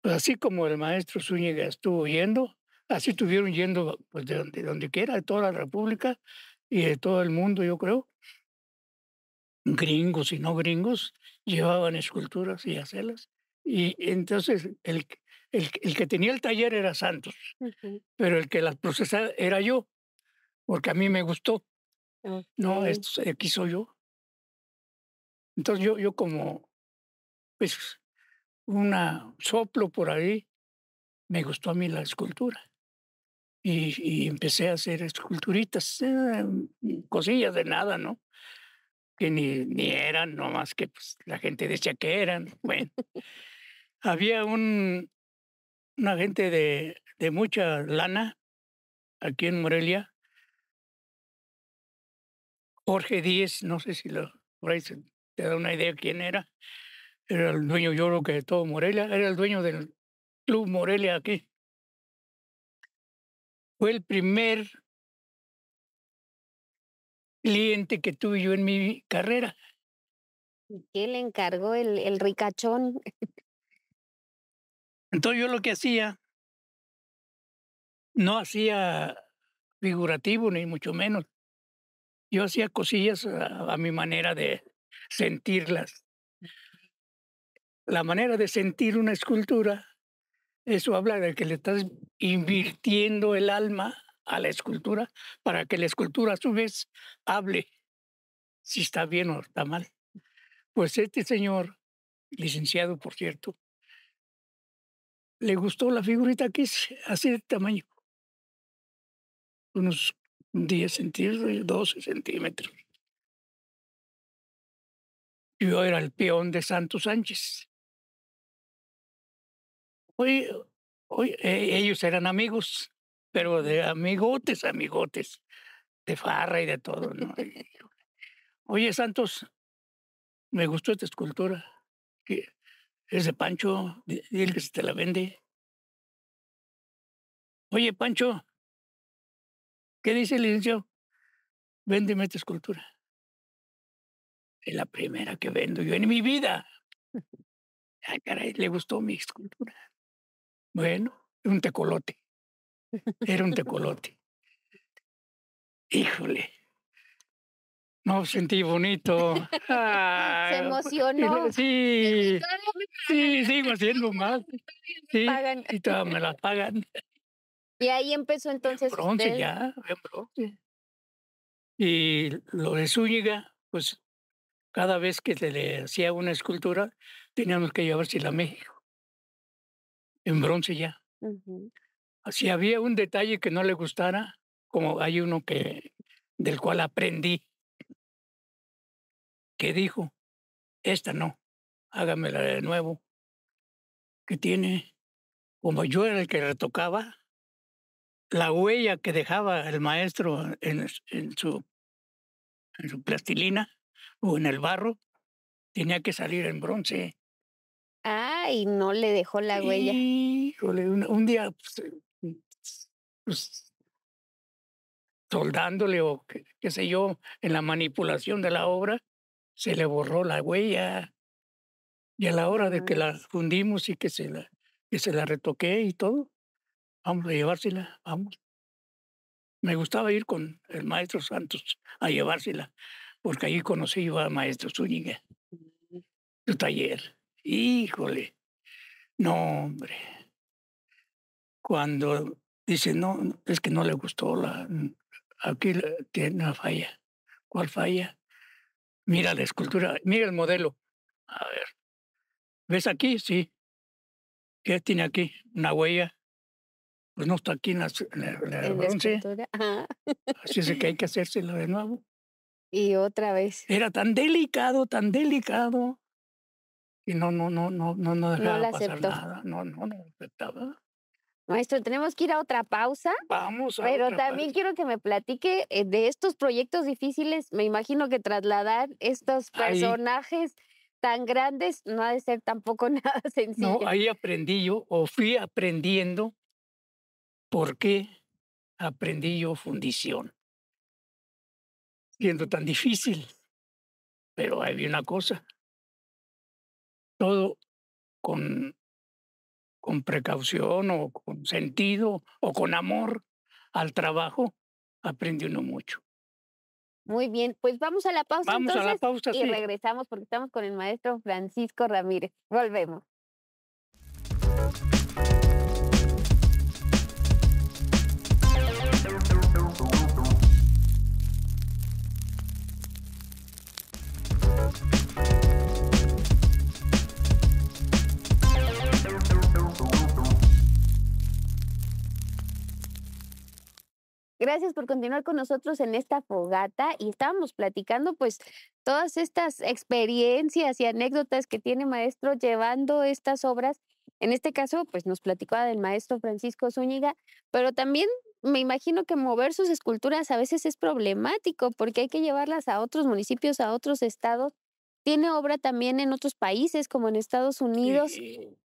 [SPEAKER 4] así como el maestro Zúñiga estuvo yendo, Así estuvieron yendo pues, de, donde, quiera, de toda la República y de todo el mundo, yo creo. Gringos y no gringos llevaban esculturas y hacelas. Y entonces el, el, que tenía el taller era Santos, pero el que las procesaba era yo, porque a mí me
[SPEAKER 1] gustó. No, esto, aquí soy yo. Entonces yo, yo como, pues, una soplo por ahí,
[SPEAKER 4] me gustó a mí la escultura y, empecé a hacer esculturitas, eh, mm, cosillas de nada, ¿no? Que ni, ni eran, más que pues, la gente decía que eran. Bueno, había un, una gente de, de mucha lana aquí en Morelia, Jorge Díez, no sé si lo, por ahí te da una idea quién era.
[SPEAKER 1] Era el dueño, yo creo que de todo Morelia, era el dueño del Club Morelia aquí. Fue el primer cliente que tuve yo en mi carrera. ¿Qué le
[SPEAKER 3] encargó el, ricachón?
[SPEAKER 1] Entonces yo lo que hacía,
[SPEAKER 4] no hacía figurativo ni mucho menos. Yo hacía cosillas a mi manera de sentirlas. La manera de sentir una escultura eso habla de que le estás invirtiendo el alma a la escultura para que la escultura a su vez hable si está bien o está mal. Pues este
[SPEAKER 1] señor, licenciado por cierto, le gustó la figurita que es así de tamaño, unos 10 centímetros, 12 centímetros. Yo era el peón de Santos Sánchez. Oye,
[SPEAKER 4] e, ellos eran amigos, pero de amigotes, amigotes, de farra y de todo. Oye, Santos, me gustó esta escultura.
[SPEAKER 1] es de Pancho, dile que se te la vende. Oye, Pancho, ¿qué dice el licenciado? Véndeme esta escultura. Es la primera que vendo yo en mi vida. Ah, caray, le gustó mi escultura. Bueno, un tecolote. Era un tecolote. Híjole.
[SPEAKER 4] No, sentí bonito.
[SPEAKER 1] Se emocionó. Sí, sí,
[SPEAKER 4] sigo haciendo más. Sí, y todas me la pagan.
[SPEAKER 3] Y ahí empezó entonces. ya,
[SPEAKER 4] Y lo de Zúñiga, pues cada vez que se le hacía una escultura, teníamos que llevársela a México en bronce ya. Si había un detalle que no le gustara, como hay uno que
[SPEAKER 1] del cual aprendí, que dijo, esta no, hágamela de nuevo, que tiene, como yo era el
[SPEAKER 4] que retocaba, la huella que dejaba el maestro en su plastilina o en el barro, tenía que salir en bronce
[SPEAKER 3] y no le dejó la huella. un, día
[SPEAKER 4] pues, eh, mm, pues soldándole o qué, sé yo, en la manipulación de la obra, se le borró la huella. Y a la hora de que ah. la fundimos y que se la, que se la retoqué y todo, vamos a llevársela, vamos. Me gustaba ir con el maestro Santos a llevársela, porque allí conocí a al maestro Zúñiga, mm. su taller. Híjole, no, hombre. Cuando dice, no, es que no le gustó la. Aquí tiene una falla. ¿Cuál falla? Mira la escultura, mira el modelo. A ver. ¿Ves aquí? Sí. ¿Qué tiene aquí? Una huella. Pues no está aquí en la,
[SPEAKER 1] bronce. Así es que
[SPEAKER 4] hay que hacérselo de nuevo. Y otra vez. Era tan delicado, tan delicado y no, no, no, no, no, no dejaba pasar nada. No, no, no aceptaba.
[SPEAKER 3] Maestro, tenemos que ir a otra pausa.
[SPEAKER 4] Vamos a Pero también
[SPEAKER 3] quiero que me platique eh, de estos proyectos difíciles. Me imagino que trasladar estos personajes tan grandes no ha de ser tampoco nada sencillo. No,
[SPEAKER 4] ahí aprendí yo, o fui aprendiendo
[SPEAKER 1] porque qué aprendí yo fundición. Siendo tan difícil. Pero había una cosa, todo con, precaución o con sentido o con amor al trabajo, aprende uno mucho.
[SPEAKER 3] Muy bien, pues vamos a la pausa. la Y regresamos porque estamos con el maestro Francisco Ramírez. Volvemos. Gracias por continuar con nosotros en esta fogata y estábamos platicando pues todas estas experiencias y anécdotas que tiene maestro llevando estas obras. En este caso pues nos platicó del maestro Francisco Zúñiga, pero también me imagino que mover sus esculturas a veces es problemático porque hay que llevarlas a otros municipios, a otros estados tiene obra también en otros países como en Estados Unidos.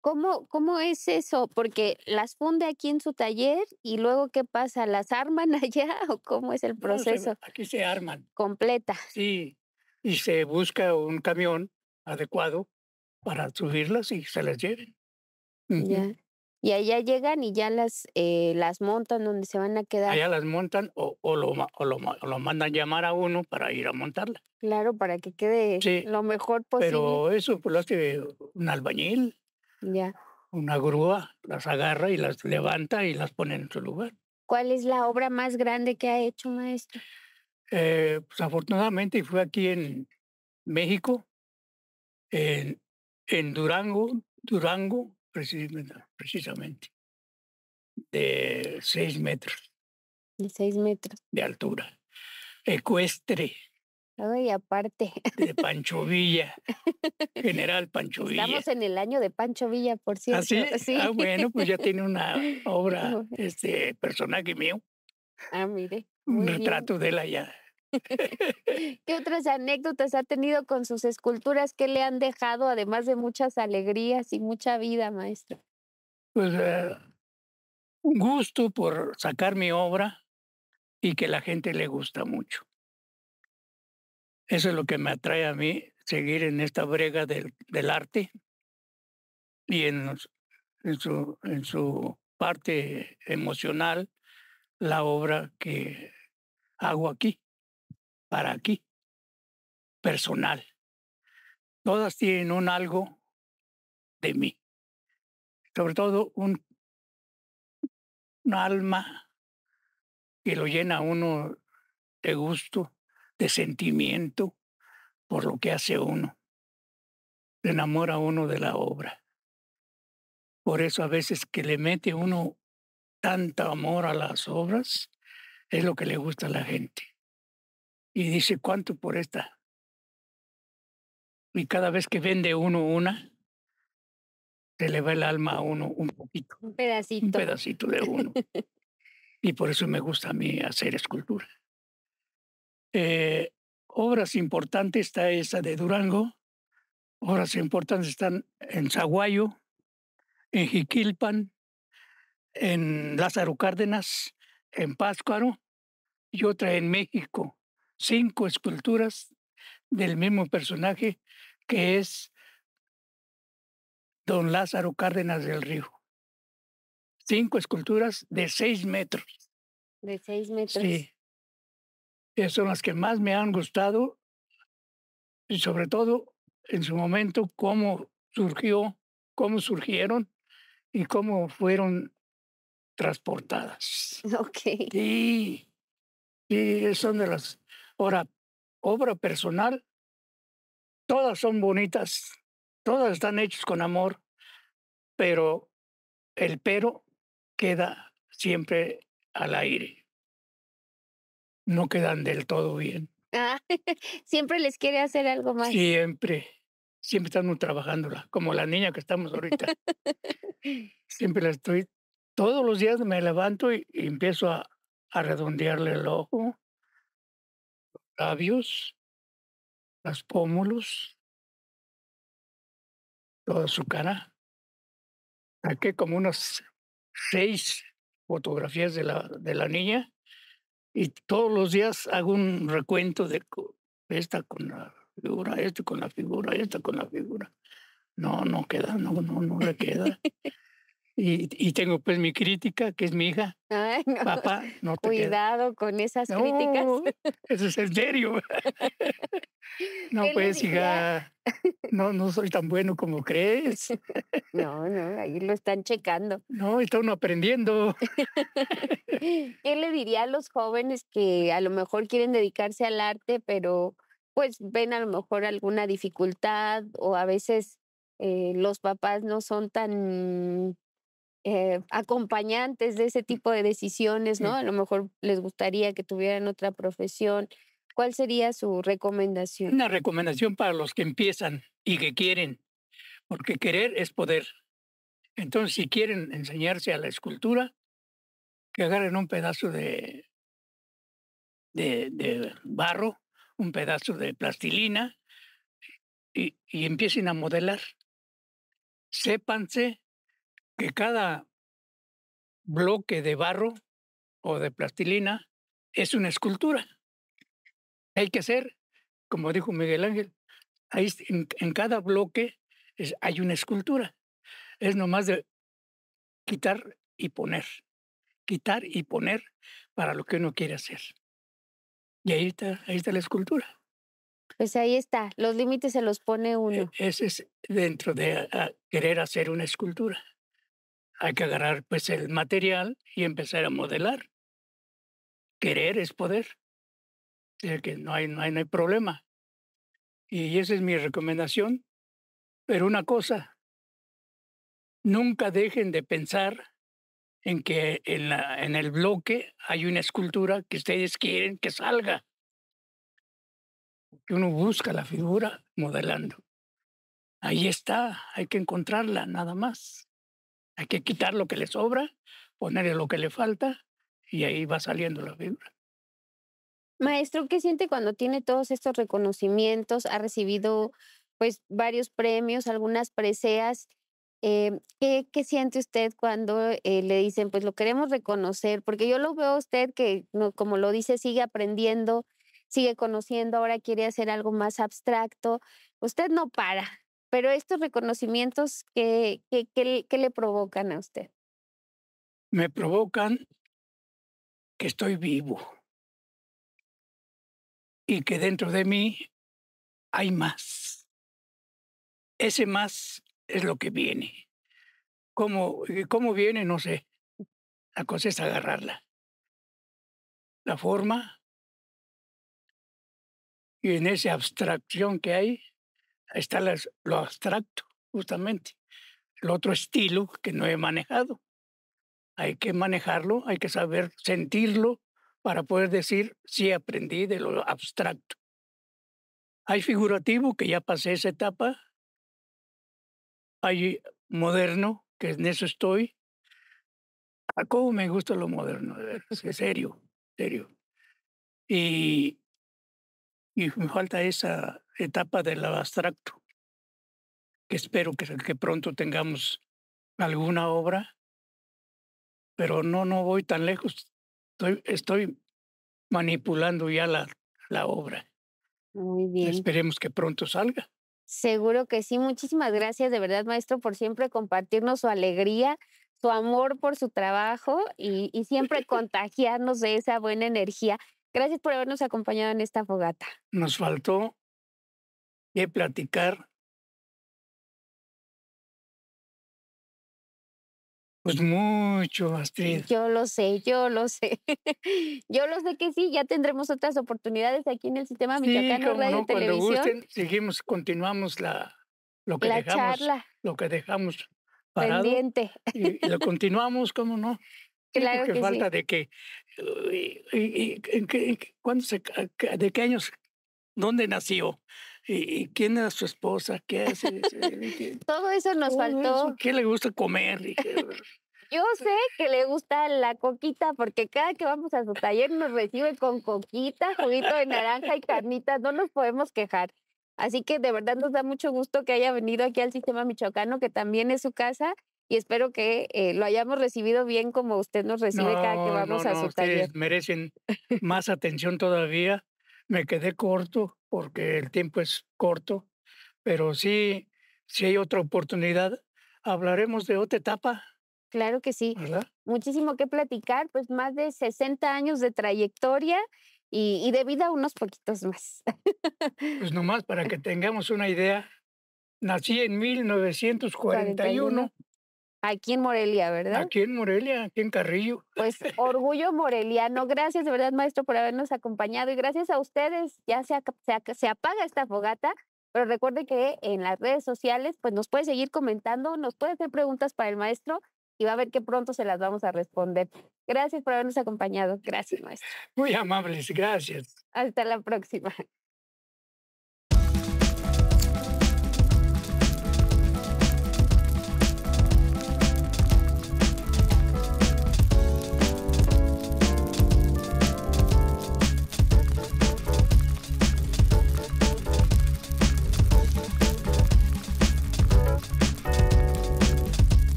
[SPEAKER 3] ¿Cómo, ¿Cómo es eso? Porque las funde aquí en su taller y luego ¿qué pasa? ¿Las arman allá o cómo es el proceso?
[SPEAKER 4] aquí se arman. Completa. Sí, y se busca un camión adecuado para subirlas y se las lleven. Ya.
[SPEAKER 3] Y allá llegan y ya las, eh, las montan donde se van a quedar. Allá
[SPEAKER 4] las montan o, o, lo, o, lo, mandan llamar a uno para ir a montarla.
[SPEAKER 3] Claro, para que quede lo mejor posible. Pero
[SPEAKER 4] eso pues, lo hace un albañil, ya. una grúa, las agarra y las levanta y las pone en su lugar.
[SPEAKER 3] ¿Cuál es la obra más grande que ha hecho, maestro?
[SPEAKER 4] Eh, pues afortunadamente fue aquí en México, en, en Durango, Durango, precisamente, de seis metros. De seis metros. De altura. Ecuestre.
[SPEAKER 3] Ay, aparte.
[SPEAKER 4] De Pancho Villa. General Pancho Villa. Estamos
[SPEAKER 3] en el año de Pancho Villa, por cierto. ¿Ah, sí? Ah, bueno, pues ya tiene una
[SPEAKER 4] obra, este personaje mío.
[SPEAKER 3] Ah, mire. un retrato de
[SPEAKER 4] él allá
[SPEAKER 3] ¿Qué otras anécdotas ha tenido con sus esculturas que le han dejado, además de muchas alegrías y mucha vida, maestro?
[SPEAKER 4] Pues eh, un gusto por sacar mi obra y que la gente le gusta mucho. Eso es lo que me atrae a mí, seguir en esta brega del, del arte y en su parte emocional la obra que hago aquí
[SPEAKER 1] para aquí, personal. Todas tienen un algo de mí, sobre todo un, alma que lo llena uno de gusto, de sentimiento por lo que hace uno. Se
[SPEAKER 4] enamora uno de la obra. Por eso a veces que le mete uno tanto amor a las obras, es lo que le gusta a la gente y dice, ¿cuánto por esta? Y cada vez que vende uno una, se le va el alma a uno un poquito.
[SPEAKER 1] Un pedacito. Un
[SPEAKER 4] pedacito de uno. y por eso me gusta a mí hacer escultura. Eh, obras importantes está esa de Durango, obras importantes están en Zaguayo, en Jiquilpan, en Lázaro Cárdenas, en Páscuaro y otra en México, cinco esculturas del mismo personaje que es
[SPEAKER 1] don Lázaro Cárdenas del Río. Cinco esculturas de seis metros. De seis metros. Sí. Esas son
[SPEAKER 4] las que más me han gustado y sobre todo en su momento cómo surgió, cómo surgieron y cómo fueron transportadas. Ok. Sí, sí son de las Ahora, obra personal, todas son bonitas, todas están hechas con amor, pero el pero queda siempre
[SPEAKER 1] al aire.
[SPEAKER 4] No quedan del todo bien.
[SPEAKER 3] Ah, siempre les quiere hacer algo más.
[SPEAKER 4] Siempre, siempre estamos trabajándola, como la niña que estamos ahorita. siempre la estoy, todos los
[SPEAKER 1] días me levanto y, empiezo a redondearle el ojo, labios, las pómulos, toda su cara. Saqué como unas seis
[SPEAKER 4] fotografías de la, de la niña y todos los días hago un recuento de esta con la figura, esta con la figura, esta con la figura. No, no queda, no, no, no le queda. Y, tengo pues mi crítica, que es mi hija.
[SPEAKER 3] Papá, no te Cuidado con esas críticas.
[SPEAKER 4] Eso es en serio. no pues, hija, no, no soy tan bueno como crees. no, no, ahí lo están checando. No, está uno aprendiendo.
[SPEAKER 3] ¿Qué le diría a los jóvenes que a lo mejor quieren dedicarse al arte, pero pues ven a lo mejor alguna dificultad o a veces eh, los papás no son tan eh, acompañantes de ese tipo de decisiones, ¿no? A lo mejor les gustaría que tuvieran otra profesión. ¿Cuál sería su recomendación? Una
[SPEAKER 4] recomendación para los que empiezan y que quieren, porque querer es poder. Entonces, si quieren enseñarse a la escultura, que agarren un pedazo de,
[SPEAKER 1] de,
[SPEAKER 4] barro, un pedazo de plastilina y empiecen a modelar.
[SPEAKER 1] Sépanse que cada bloque de barro o de plastilina es una escultura.
[SPEAKER 4] Hay que hacer, como dijo Miguel Ángel, ahí, en, cada bloque es, hay una escultura. Es nomás de quitar y poner, quitar y poner para lo que uno quiere hacer. Y ahí está, ahí está la escultura.
[SPEAKER 3] Pues ahí está, los límites se los pone e, uno. Ese es
[SPEAKER 4] dentro de querer hacer una escultura. Hay que agarrar pues el material
[SPEAKER 1] y empezar a modelar. Querer es poder. que no hay, no hay, hay problema. Y esa es mi recomendación.
[SPEAKER 4] Pero una cosa, nunca dejen de pensar en que en, la, en, el bloque hay una escultura que ustedes quieren que salga. Que uno busca la figura modelando. Ahí está, hay que encontrarla, nada más. Hay que quitar lo que le sobra, ponerle lo que le falta y ahí va saliendo la vibra. Maestro, ¿qué
[SPEAKER 3] siente cuando tiene todos estos reconocimientos? Ha recibido pues varios premios, algunas preseas. Eh, ¿qué, ¿qué, siente usted cuando eh, le dicen, pues lo queremos reconocer? Porque yo lo veo a usted que, como lo dice, sigue aprendiendo, sigue conociendo, ahora quiere hacer algo más abstracto. Usted no para. Pero estos reconocimientos, ¿qué, qué, qué, le provocan a usted?
[SPEAKER 1] Me provocan que estoy vivo y que dentro de mí hay más. Ese más es lo que viene. ¿Cómo, eh, cómo viene? No sé. La cosa es agarrarla. La forma. Y en esa abstracción que hay, está lo abstracto,
[SPEAKER 4] justamente. El otro estilo que no he manejado. Hay que manejarlo, hay que saber sentirlo para poder decir, si aprendí de lo
[SPEAKER 1] abstracto. Hay figurativo, que ya pasé esa etapa. Hay moderno, que en eso estoy. A ah,
[SPEAKER 4] cómo me gusta lo moderno, es serio, serio. Y,
[SPEAKER 1] y me falta esa etapa del abstracto, que espero que, pronto tengamos alguna obra,
[SPEAKER 4] pero no, no voy tan lejos. Estoy, estoy manipulando ya la, la obra. Muy bien. Esperemos que pronto salga.
[SPEAKER 3] Seguro que sí. Muchísimas gracias de verdad, maestro, por siempre compartirnos su alegría, su amor por su trabajo y, y siempre contagiarnos de esa buena energía. Gracias por habernos acompañado en
[SPEAKER 1] esta fogata. Nos faltó que eh, platicar, Pues mucho, Astrid.
[SPEAKER 3] Yo lo sé, yo lo sé. yo lo sé que sí, ya tendremos otras oportunidades aquí en el sistema Michoacano Radio no, Televisión. Cuando gusten,
[SPEAKER 4] seguimos, continuamos la, lo que dejamos, charla. lo que dejamos pendiente. Y, lo continuamos, ¿cómo no?
[SPEAKER 1] Claro Porque que falta de
[SPEAKER 4] que, y, se, de qué años, dónde nació, y, quién era su esposa, qué hace.
[SPEAKER 3] Todo eso nos faltó.
[SPEAKER 4] ¿Qué le gusta comer?
[SPEAKER 3] Yo sé que le gusta la coquita porque cada que vamos a su taller nos recibe con coquita, juguito de naranja y carnitas. No nos podemos quejar. Así que de verdad nos da mucho gusto que haya venido aquí al Sistema Michoacano, que también es su casa, y espero que eh, lo hayamos recibido bien como usted
[SPEAKER 4] nos recibe cada que vamos a su taller. merecen más atención todavía. Me quedé corto porque el tiempo es corto, pero sí, si hay otra oportunidad, hablaremos de otra etapa. Claro que sí. ¿verdad? Muchísimo
[SPEAKER 3] que platicar, pues más de 60 años de trayectoria y, de vida unos
[SPEAKER 4] poquitos más. pues nomás para que tengamos una idea, nací en 1941 Aquí en Morelia, ¿verdad? Aquí en Morelia, aquí en Carrillo. Pues
[SPEAKER 3] orgullo moreliano. Gracias de verdad, maestro, por habernos acompañado y gracias a ustedes. Ya se, apaga esta fogata, pero recuerde que en las redes sociales, pues nos puede seguir comentando, nos puede hacer preguntas para el maestro y va a ver que pronto se las vamos a responder. Gracias por habernos acompañado. Gracias, maestro.
[SPEAKER 4] Muy amables, gracias.
[SPEAKER 3] Hasta la próxima.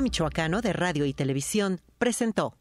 [SPEAKER 1] Michoacano de Radio y Televisión presentó.